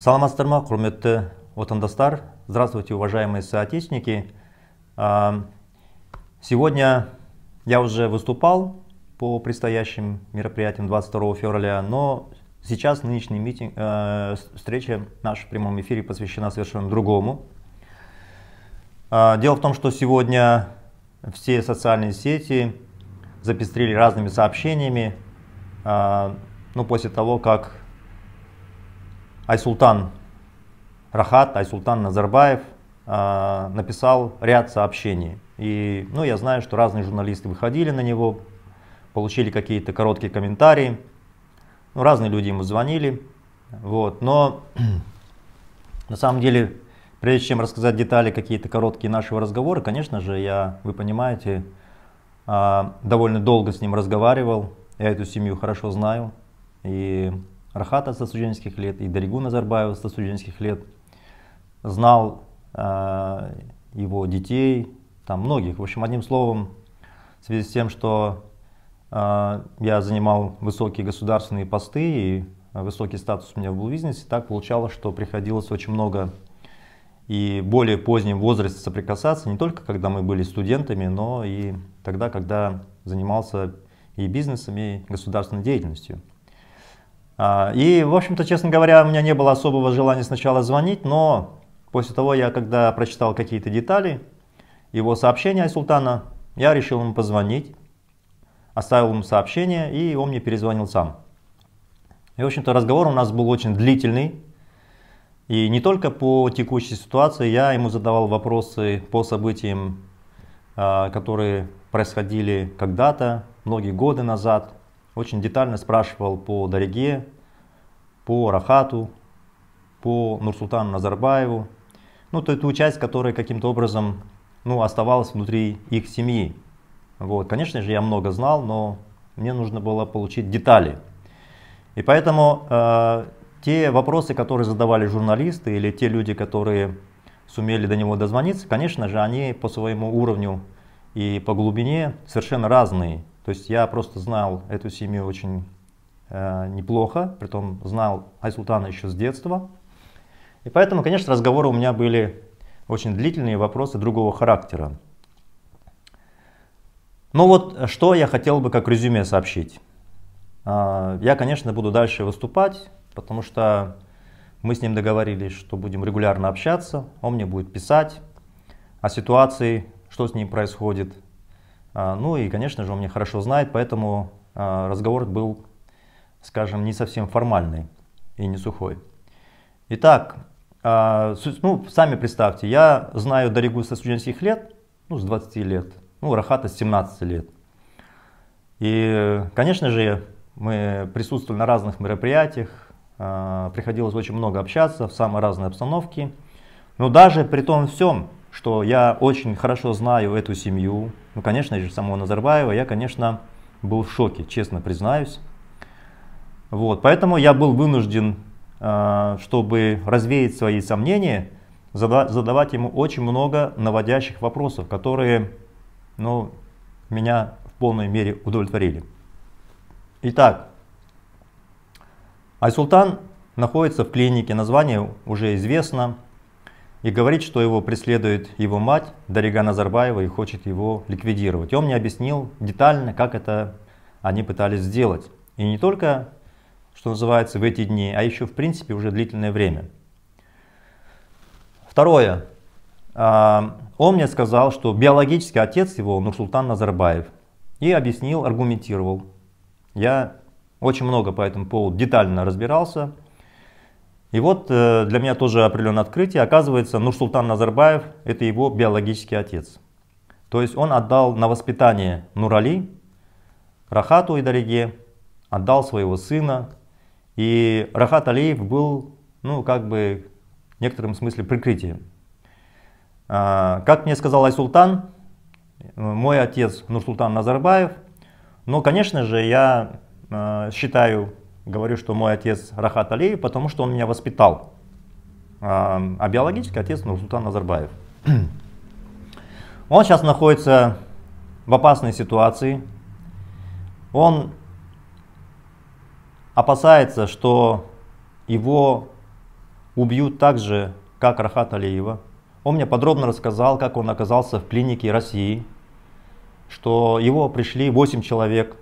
Салам, саламатсыздар құрметті отандастар здравствуйте уважаемые соотечественники а, сегодня я уже выступал по предстоящим мероприятиям 22 февраля но сейчас нынешняя митинг э, встреча наша в прямом эфире посвящена совершенно другому а, дело в том что сегодня все социальные сети запестрили разными сообщениями а, ну после того как Айсултан Рахат, Айсултан Назарбаев э, написал ряд сообщений. И ну, я знаю, что разные журналисты выходили на него, получили какие-то короткие комментарии. Ну, разные люди ему звонили. Вот. Но на самом деле, прежде чем рассказать детали какие-то короткие нашего разговора, конечно же, я, вы понимаете, э, довольно долго с ним разговаривал. Я эту семью хорошо знаю. И Рахата со студенческих лет, и Даригу Назарбаева со студенческих лет. Знал э, его детей, там многих. В общем, одним словом, в связи с тем, что э, я занимал высокие государственные посты и высокий статус у меня был в бизнесе, так получалось, что приходилось очень много и более позднем возрасте соприкасаться, не только когда мы были студентами, но и тогда, когда занимался и бизнесом, и государственной деятельностью. А, и, в общем-то, честно говоря, у меня не было особого желания сначала звонить, но после того, я когда прочитал какие-то детали, его сообщения от султана, я решил ему позвонить, оставил ему сообщение, и он мне перезвонил сам. И, в общем-то, разговор у нас был очень длительный, и не только по текущей ситуации, я ему задавал вопросы по событиям, а, которые происходили когда-то, многие годы назад – очень детально спрашивал по Дариге, по Рахату, по Нурсултану Назарбаеву. Ну, то ту часть, которая каким-то образом ну, оставалась внутри их семьи. Вот. Конечно же, я много знал, но мне нужно было получить детали. И поэтому э, те вопросы, которые задавали журналисты или те люди, которые сумели до него дозвониться, конечно же, они по своему уровню и по глубине совершенно разные. То есть я просто знал эту семью очень э, неплохо, притом знал Айсултана еще с детства. И поэтому, конечно, разговоры у меня были очень длительные, вопросы другого характера. Ну вот, что я хотел бы как резюме сообщить. А, я, конечно, буду дальше выступать, потому что мы с ним договорились, что будем регулярно общаться, он мне будет писать о ситуации, что с ним происходит, а, ну и, конечно же, он меня хорошо знает, поэтому а, разговор был, скажем, не совсем формальный и не сухой. Итак, а, ну, сами представьте, я знаю Даригу со студенческих лет, ну, с 20 лет, ну, Рахата с 17 лет. И, конечно же, мы присутствовали на разных мероприятиях, приходилось очень много общаться в самой разной обстановке. Но даже при том всем, что я очень хорошо знаю эту семью, ну, конечно же, самого Назарбаева, я, конечно, был в шоке, честно признаюсь. Вот, поэтому я был вынужден, а, чтобы развеять свои сомнения, задавать ему очень много наводящих вопросов, которые ну, меня в полной мере удовлетворили. Итак, Айсултан находится в клинике, название уже известно – и говорит, что его преследует его мать Дарига Назарбаева и хочет его ликвидировать. И он мне объяснил детально, как это они пытались сделать. И не только, что называется, в эти дни, а еще в принципе уже длительное время. Второе. А, он мне сказал, что биологический отец его Нурсултан Назарбаев. И объяснил, аргументировал. Я очень много по этому поводу детально разбирался. И вот э, для меня тоже определенное открытие. Оказывается, Нурсултан Назарбаев – это его биологический отец. То есть он отдал на воспитание Нурали, Рахату и Дариге, отдал своего сына. И Рахат Алиев был, ну, как бы, в некотором смысле прикрытием. А, как мне сказал Айсултан, мой отец Нурсултан Назарбаев, но, конечно же, я э, считаю говорю, что мой отец Рахат Алиев, потому что он меня воспитал. А, а биологический отец Нурсултан Назарбаев. Он сейчас находится в опасной ситуации. Он опасается, что его убьют так же, как Рахат Алиева. Он мне подробно рассказал, как он оказался в клинике России, что его пришли 8 человек,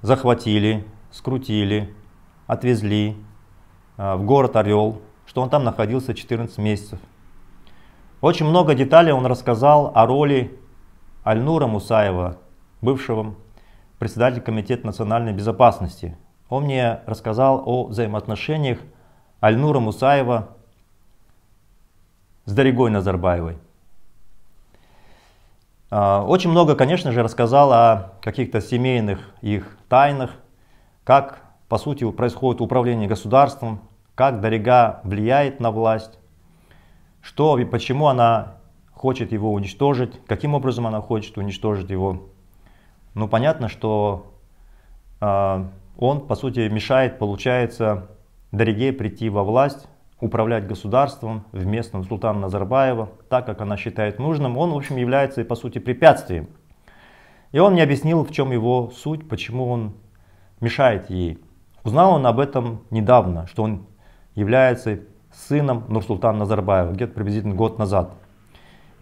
захватили, скрутили, отвезли а, в город Орел, что он там находился 14 месяцев. Очень много деталей он рассказал о роли Альнура Мусаева, бывшего председателя Комитета национальной безопасности. Он мне рассказал о взаимоотношениях Альнура Мусаева с Дорогой Назарбаевой. А, очень много, конечно же, рассказал о каких-то семейных их тайнах, как, по сути, происходит управление государством, как Дорига влияет на власть, что и почему она хочет его уничтожить, каким образом она хочет уничтожить его. Ну, понятно, что э, он, по сути, мешает, получается, Дориге прийти во власть, управлять государством в местном Султана Назарбаева, так как она считает нужным, он, в общем, является, по сути, препятствием. И он мне объяснил, в чем его суть, почему он мешает ей. Узнал он об этом недавно, что он является сыном Нурсултана Назарбаева, где-то приблизительно год назад.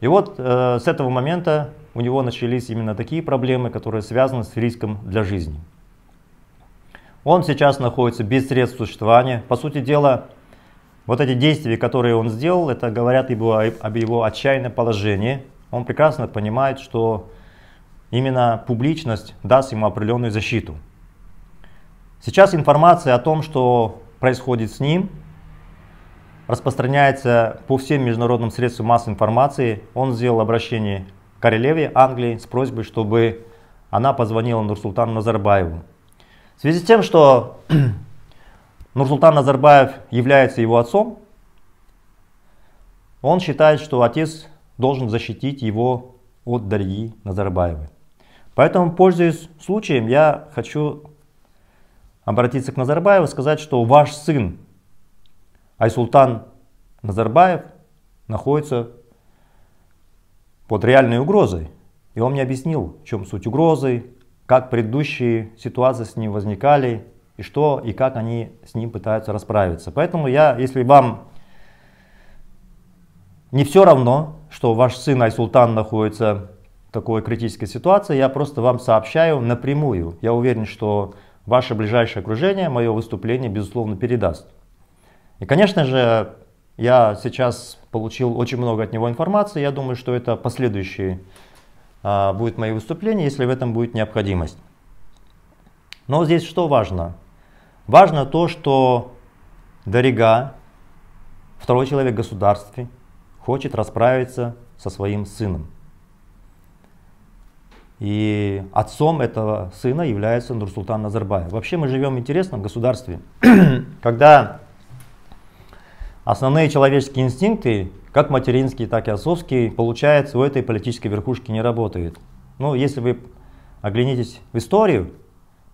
И вот э, с этого момента у него начались именно такие проблемы, которые связаны с риском для жизни. Он сейчас находится без средств существования. По сути дела, вот эти действия, которые он сделал, это говорят его, об его отчаянном положении. Он прекрасно понимает, что именно публичность даст ему определенную защиту. Сейчас информация о том, что происходит с ним, распространяется по всем международным средствам массовой информации. Он сделал обращение к королеве Англии с просьбой, чтобы она позвонила Нурсултану Назарбаеву. В связи с тем, что Нурсултан Назарбаев является его отцом, он считает, что отец должен защитить его от Дарьи Назарбаевой. Поэтому, пользуясь случаем, я хочу обратиться к Назарбаеву и сказать, что ваш сын Айсултан Назарбаев находится под реальной угрозой. И он мне объяснил, в чем суть угрозы, как предыдущие ситуации с ним возникали, и что и как они с ним пытаются расправиться. Поэтому я, если вам не все равно, что ваш сын Айсултан находится в такой критической ситуации, я просто вам сообщаю напрямую. Я уверен, что ваше ближайшее окружение мое выступление, безусловно, передаст. И, конечно же, я сейчас получил очень много от него информации. Я думаю, что это последующие а, будут мои выступления, если в этом будет необходимость. Но здесь что важно? Важно то, что Дорига, второй человек в государстве, хочет расправиться со своим сыном. И отцом этого сына является Нурсултан Назарбаев. Вообще мы живем в интересном государстве, когда основные человеческие инстинкты, как материнские, так и отцовские, получается, у этой политической верхушки не работают. Ну, если вы оглянитесь в историю,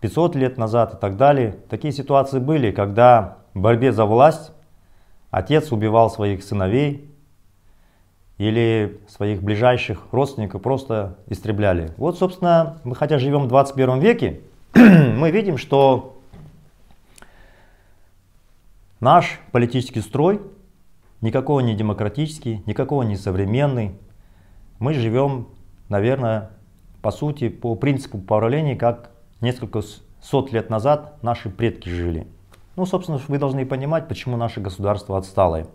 500 лет назад и так далее, такие ситуации были, когда в борьбе за власть отец убивал своих сыновей, или своих ближайших родственников просто истребляли. Вот, собственно, мы хотя живем в 21 веке, мы видим, что наш политический строй никакого не демократический, никакого не современный. Мы живем, наверное, по сути, по принципу правления, как несколько сот лет назад наши предки жили. Ну, собственно, вы должны понимать, почему наше государство отсталое.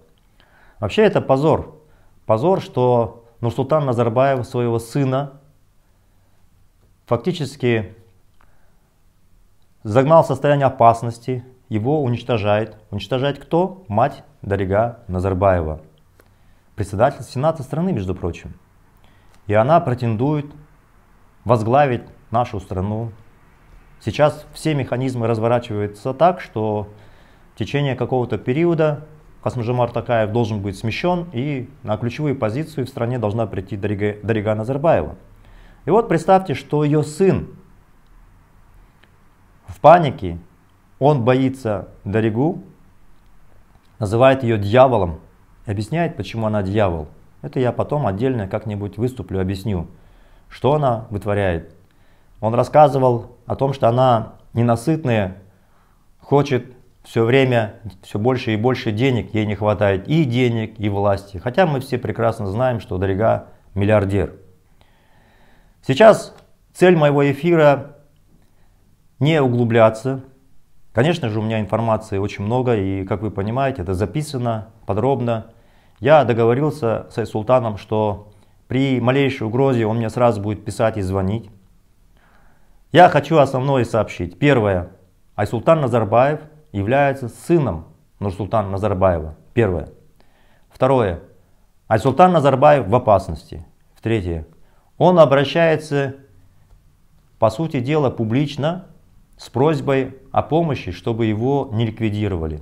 Вообще это позор Позор, что Нурсултан Назарбаев своего сына фактически загнал в состояние опасности, его уничтожает. Уничтожает кто? Мать Дарига Назарбаева. Председатель Сената страны, между прочим. И она претендует возглавить нашу страну. Сейчас все механизмы разворачиваются так, что в течение какого-то периода Касмжимар Такаев должен быть смещен, и на ключевые позиции в стране должна прийти Дарига, Дарига Назарбаева. И вот представьте, что ее сын в панике, он боится Даригу, называет ее дьяволом и объясняет, почему она дьявол. Это я потом отдельно как-нибудь выступлю, объясню, что она вытворяет. Он рассказывал о том, что она ненасытная, хочет все время все больше и больше денег ей не хватает. И денег, и власти. Хотя мы все прекрасно знаем, что Дорига миллиардер. Сейчас цель моего эфира не углубляться. Конечно же, у меня информации очень много, и, как вы понимаете, это записано подробно. Я договорился с Султаном, что при малейшей угрозе он мне сразу будет писать и звонить. Я хочу основное сообщить. Первое. Айсултан Назарбаев – является сыном Нурсултана Назарбаева. Первое. Второе. Альсултан Назарбаев в опасности. В третье. Он обращается, по сути дела, публично с просьбой о помощи, чтобы его не ликвидировали.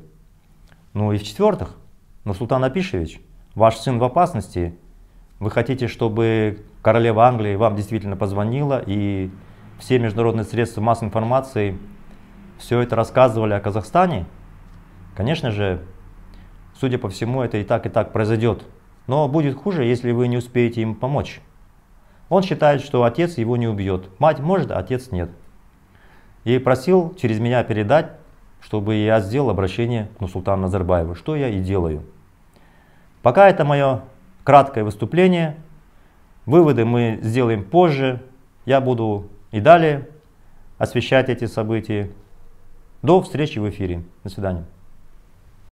Ну и в-четвертых, Нурсултан Апишевич, ваш сын в опасности, вы хотите, чтобы королева Англии вам действительно позвонила и все международные средства массовой информации все это рассказывали о Казахстане, конечно же, судя по всему, это и так, и так произойдет. Но будет хуже, если вы не успеете им помочь. Он считает, что отец его не убьет. Мать может, а отец нет. И просил через меня передать, чтобы я сделал обращение к султану Назарбаеву, что я и делаю. Пока это мое краткое выступление. Выводы мы сделаем позже. Я буду и далее освещать эти события, до встречи в эфире. До свидания.